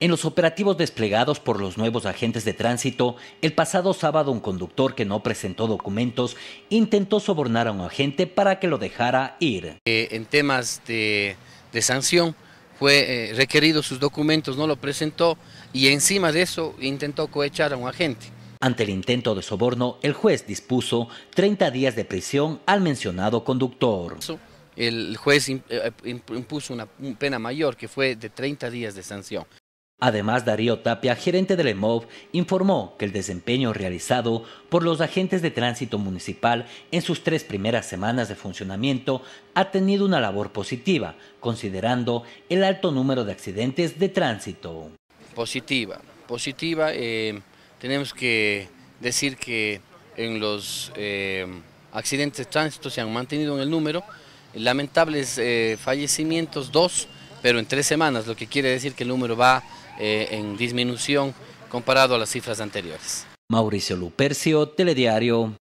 En los operativos desplegados por los nuevos agentes de tránsito, el pasado sábado un conductor que no presentó documentos intentó sobornar a un agente para que lo dejara ir. Eh, en temas de, sanción fue eh, requerido sus documentos, no lo presentó y encima de eso intentó cohechar a un agente. Ante el intento de soborno, el juez dispuso 30 días de prisión al mencionado conductor. El juez eh, impuso una pena mayor que fue de 30 días de sanción. Además, Darío Tapia, gerente del EMOV, informó que el desempeño realizado por los agentes de tránsito municipal en sus tres primeras semanas de funcionamiento ha tenido una labor positiva, considerando el alto número de accidentes de tránsito. Positiva, positiva. Eh, tenemos que decir que en los eh, accidentes de tránsito se han mantenido en el número lamentables eh, fallecimientos, dos pero en tres semanas, lo que quiere decir que el número va eh, en disminución comparado a las cifras anteriores. Mauricio Lupercio, Telediario